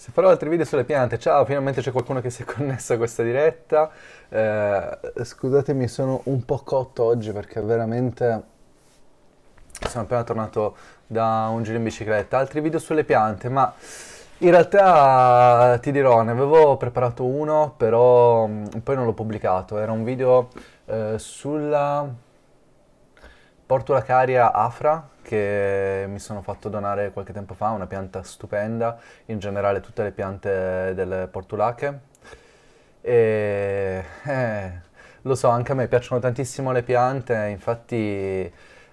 Se farò altri video sulle piante, ciao, finalmente c'è qualcuno che si è connesso a questa diretta. Eh, scusatemi, sono un po' cotto oggi perché veramente sono appena tornato da un giro in bicicletta. Altri video sulle piante, ma in realtà ti dirò, ne avevo preparato uno, però mm, poi non l'ho pubblicato. Era un video eh, sulla Caria afra, che mi sono fatto donare qualche tempo fa, una pianta stupenda, in generale tutte le piante del Portulache. E eh, lo so, anche a me piacciono tantissimo le piante, infatti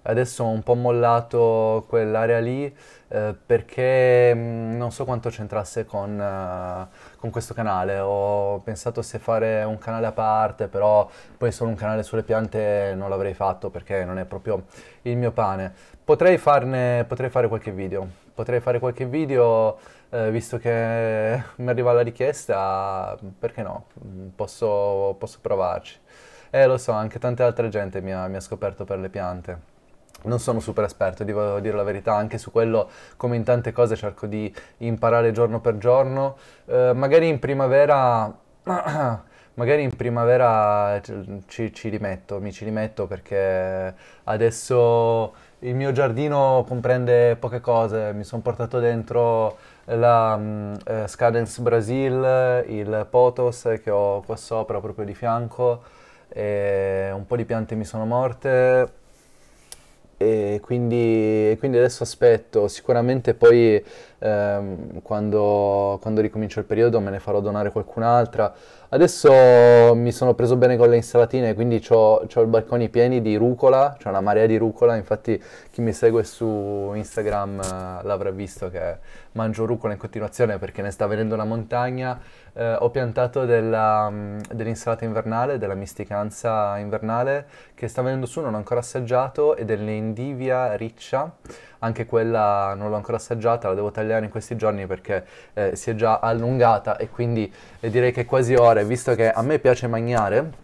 adesso ho un po' mollato quell'area lì eh, perché mh, mm, non so quanto c'entrasse con, uh, con, questo canale, ho pensato se fare un canale a parte, però poi solo un canale sulle piante non l'avrei fatto perché non è proprio il mio pane. Potrei, farne, potrei fare qualche video, potrei fare qualche video eh, visto che mi arriva la richiesta, perché no, mm, posso, posso provarci. Eh, lo so, anche tante altre gente mi ha, mi ha scoperto per le piante. Non sono super esperto, devo dire la verità, anche su quello come in tante cose cerco di imparare giorno per giorno. Eh, magari in primavera... magari in primavera eh, ci, ci, rimetto, mi ci rimetto perché adesso il mio giardino comprende poche cose, mi sono portato dentro la mm, eh, Scadence Brasil, il Potos che ho qua sopra proprio di fianco, e un po' di piante mi sono morte, e quindi, e quindi, adesso aspetto, sicuramente poi ehm, quando, quando, ricomincio il periodo me ne farò donare qualcun'altra. Adesso mi sono preso bene con le insalatine, quindi ho i balconi pieni di rucola, c'è una marea di rucola, infatti chi mi segue su Instagram eh, l'avrà visto che mangio rucola in continuazione perché ne sta venendo una montagna eh, ho piantato mm, dell'insalata invernale, della misticanza invernale che sta venendo su, non l'ho ancora assaggiato, e dell'endivia riccia, anche quella non l'ho ancora assaggiata, la devo tagliare in questi giorni perché eh, si è già allungata e quindi eh, direi che è quasi ora, visto che a me piace mangiare,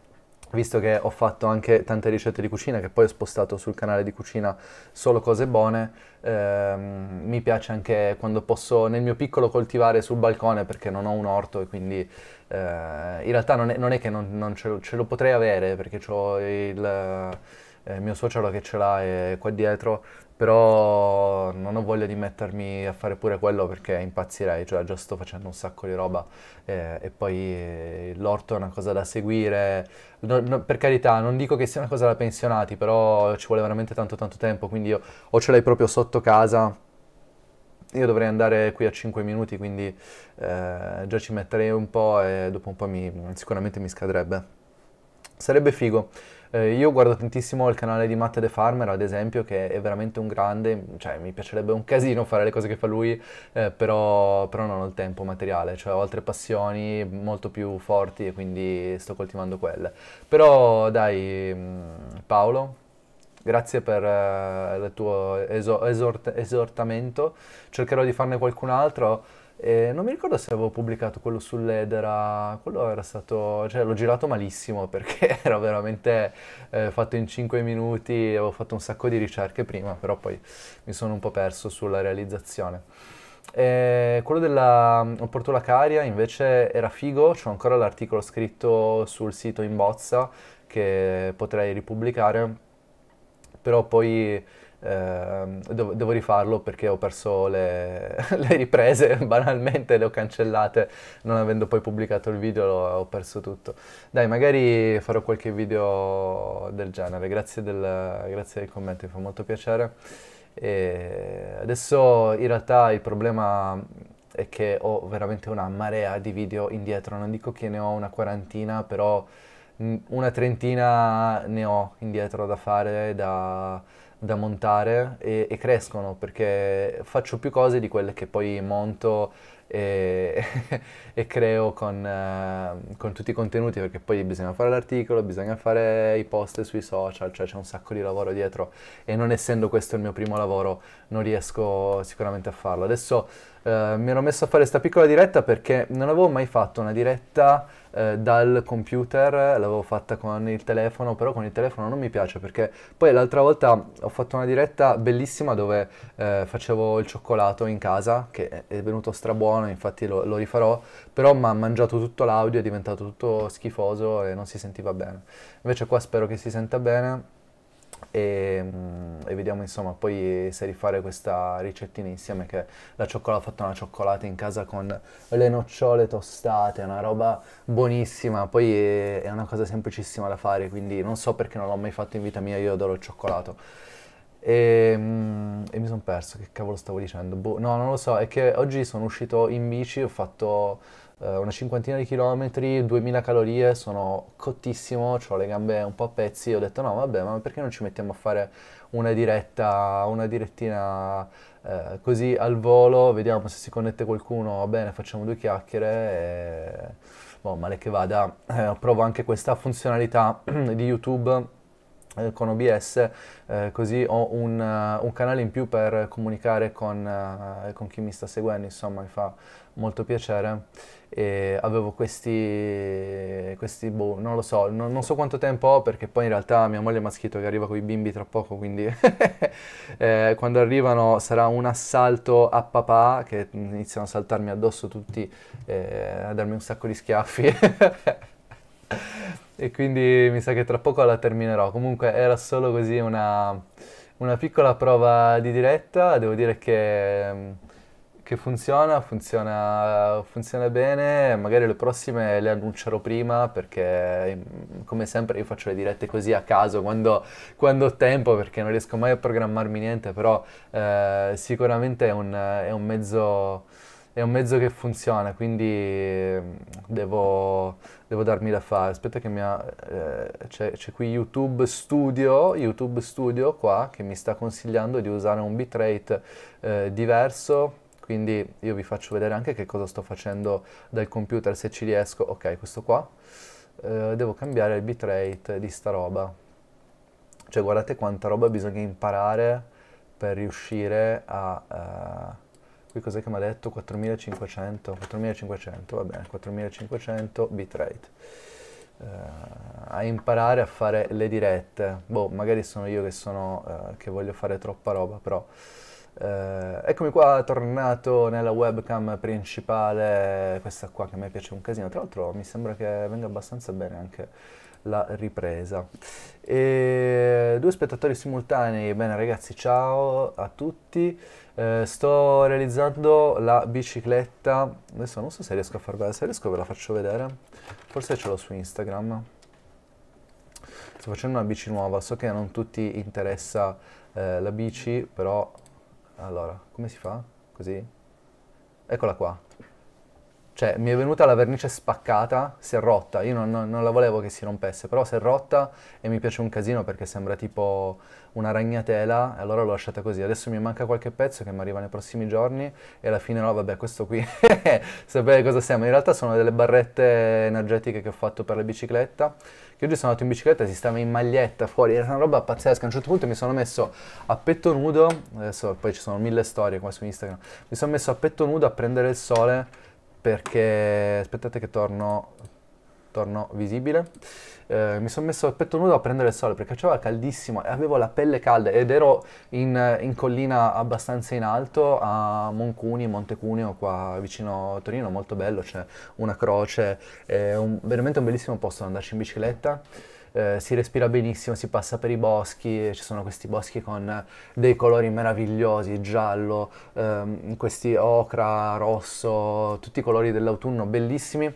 visto che ho fatto anche tante ricette di cucina che poi ho spostato sul canale di cucina solo cose buone, ehm, mi piace anche quando posso nel mio piccolo coltivare sul balcone perché non ho un orto e quindi eh, in realtà non è, non è che non, non ce, lo, ce, lo, potrei avere perché ho il... Eh, mio suocero che ce l'ha eh, qua dietro però non ho voglia di mettermi a fare pure quello perché impazzirei, cioè già sto facendo un sacco di roba eh, e poi eh, l'orto è una cosa da seguire, no, no, per carità non dico che sia una cosa da pensionati, però ci vuole veramente tanto tanto tempo, quindi io o ce l'hai proprio sotto casa, io dovrei andare qui a 5 minuti, quindi eh, già ci metterei un po' e dopo un po' mi, sicuramente mi scadrebbe. Sarebbe figo. Eh, io guardo tantissimo il canale di Matt The Farmer, ad esempio, che è veramente un grande, cioè mi piacerebbe un casino fare le cose che fa lui, eh, però, però, non ho il tempo materiale, cioè ho altre passioni molto più forti e quindi sto coltivando quelle. Però dai mm, Paolo, grazie per eh, il tuo esor- esort- esortamento, cercherò di farne qualcun altro. E non mi ricordo se avevo pubblicato quello sull'Edera, quello era stato, cioè l'ho girato malissimo perché era veramente eh, fatto in 5 minuti, avevo fatto un sacco di ricerche prima, però poi mi sono un po' perso sulla realizzazione. E quello della mm, Lacaria invece era figo, c'ho ancora l'articolo scritto sul sito in bozza che potrei ripubblicare, però poi Ehm, devo, devo, rifarlo perché ho perso le, le, riprese, banalmente le ho cancellate, non avendo poi pubblicato il video ho perso tutto. Dai, magari farò qualche video del genere, grazie del, grazie del commento, mi fa molto piacere. E adesso in realtà il problema è che ho veramente una marea di video indietro, non dico che ne ho una quarantina, però una trentina ne ho indietro da fare, da da montare e, e, crescono perché faccio più cose di quelle che poi monto e, e creo con, eh, con, tutti i contenuti perché poi bisogna fare l'articolo, bisogna fare i post sui social, cioè c'è un sacco di lavoro dietro e non essendo questo il mio primo lavoro non riesco sicuramente a farlo. Adesso eh, mi ero messo a fare questa piccola diretta perché non avevo mai fatto una diretta eh, dal computer, l'avevo fatta con il telefono, però con il telefono non mi piace perché poi l'altra volta ho fatto una diretta bellissima dove eh, facevo il cioccolato in casa, che è venuto strabuono, infatti lo, lo rifarò, però mi ha mangiato tutto l'audio, è diventato tutto schifoso e non si sentiva bene. Invece qua spero che si senta bene. E, mm, e, vediamo insomma poi eh, se rifare questa ricettina insieme che la cioccolata ho fatto una cioccolata in casa con le nocciole tostate, una roba buonissima, poi è, eh, è una cosa semplicissima da fare, quindi non so perché non l'ho mai fatto in vita mia, io adoro il cioccolato. E, mm, e mi sono perso, che cavolo stavo dicendo? Boh, no, non lo so, è che oggi sono uscito in bici, ho fatto eh, una cinquantina di chilometri, 2000 calorie, sono cottissimo, ho le gambe un po' a pezzi, ho detto no vabbè ma perché non ci mettiamo a fare una diretta, una direttina eh, così al volo, vediamo se si connette qualcuno, va bene facciamo due chiacchiere e boh, male che vada, eh, provo anche questa funzionalità di YouTube eh, con OBS eh, così ho un, uh, un, canale in più per comunicare con, uh, con, chi mi sta seguendo, insomma mi fa molto piacere e avevo questi, questi boh, non lo so, non, non, so quanto tempo ho perché poi in realtà mia moglie mi ha scritto che arriva con i bimbi tra poco, quindi eh, quando arrivano sarà un assalto a papà che iniziano a saltarmi addosso tutti, eh, a darmi un sacco di schiaffi. e quindi mi sa che tra poco la terminerò. Comunque era solo così una, una piccola prova di diretta, devo dire che, che funziona, funziona, funziona bene, magari le prossime le annuncerò prima perché come sempre io faccio le dirette così a caso quando, quando ho tempo perché non riesco mai a programmarmi niente, però eh, sicuramente è un, è un mezzo è un mezzo che funziona, quindi ehm, devo, devo darmi da fare. Aspetta che mi ha, eh, c'è, qui YouTube Studio, YouTube Studio qua, che mi sta consigliando di usare un bitrate eh, diverso, quindi io vi faccio vedere anche che cosa sto facendo dal computer, se ci riesco. Ok, questo qua. Eh, devo cambiare il bitrate di sta roba. Cioè guardate quanta roba bisogna imparare per riuscire a... Uh, qui cos'è che mi ha detto? 4500, 4500, va bene, 4500 bitrate. Uh, a imparare a fare le dirette. Boh, magari sono io che, sono, uh, che voglio fare troppa roba, però... Uh, eccomi qua, tornato nella webcam principale, questa qua che a me piace un casino. Tra l'altro mi sembra che venga abbastanza bene anche la ripresa. E due spettatori simultanei, bene ragazzi ciao a tutti, eh, sto realizzando la bicicletta, adesso non so se riesco a farvela, se riesco ve la faccio vedere, forse ce l'ho su Instagram. Sto facendo una bici nuova, so che non tutti interessa eh, la bici, però... Allora, come si fa? Così? Eccola qua. Cioè, mi è venuta la vernice spaccata, si è rotta. Io non, non, non la volevo che si rompesse, però si è rotta e mi piace un casino perché sembra tipo una ragnatela. E allora l'ho lasciata così. Adesso mi manca qualche pezzo che mi arriva nei prossimi giorni. E alla fine, no, vabbè, questo qui sapete cosa siamo, In realtà sono delle barrette energetiche che ho fatto per la bicicletta. Che oggi sono andato in bicicletta e si stava in maglietta fuori. Era una roba pazzesca. A un certo punto mi sono messo a petto nudo. Adesso poi ci sono mille storie qua su Instagram. Mi sono messo a petto nudo a prendere il sole perché aspettate che torno, torno visibile. Eh, mi sono messo a petto nudo a prendere il sole perché faceva caldissimo e avevo la pelle calda ed ero in, in collina abbastanza in alto a Moncuni, Montecunio, qua vicino a Torino, molto bello, c'è una croce, è un, veramente un bellissimo posto da andarci in bicicletta eh, si respira benissimo, si passa per i boschi, ci sono questi boschi con dei colori meravigliosi, giallo, ehm, questi ocra, rosso, tutti i colori dell'autunno bellissimi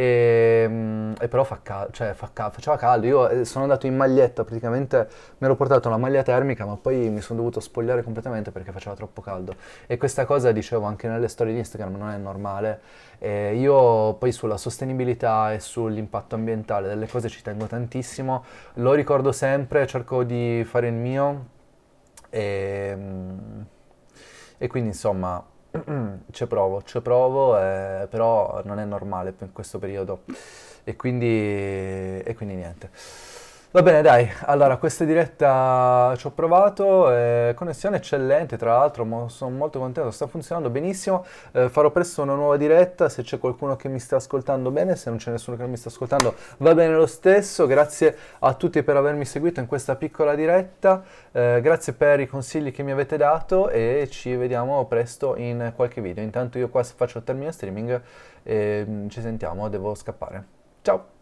e, ehm, e però fa cal- cioè fa cal- faceva caldo. Io eh, sono andato in maglietta, praticamente mi ero portato una maglia termica, ma poi mi sono dovuto spogliare completamente perché faceva troppo caldo. E questa cosa, dicevo, anche nelle storie di Instagram non è normale. E io poi sulla sostenibilità e sull'impatto ambientale delle cose ci tengo tantissimo. Lo ricordo sempre, cerco di fare il mio. E, ehm, e quindi insomma ci provo, ci provo, eh, però non è normale in questo periodo. E quindi, e quindi niente. Va bene, dai, allora questa diretta ci ho provato, eh, connessione eccellente, tra l'altro mo, sono molto contento, sta funzionando benissimo, eh, farò presto una nuova diretta, se c'è qualcuno che mi sta ascoltando bene, se non c'è nessuno che non mi sta ascoltando va bene lo stesso, grazie a tutti per avermi seguito in questa piccola diretta, eh, grazie per i consigli che mi avete dato e ci vediamo presto in qualche video, intanto io qua faccio il termine streaming e mm, ci sentiamo, devo scappare. Ciao!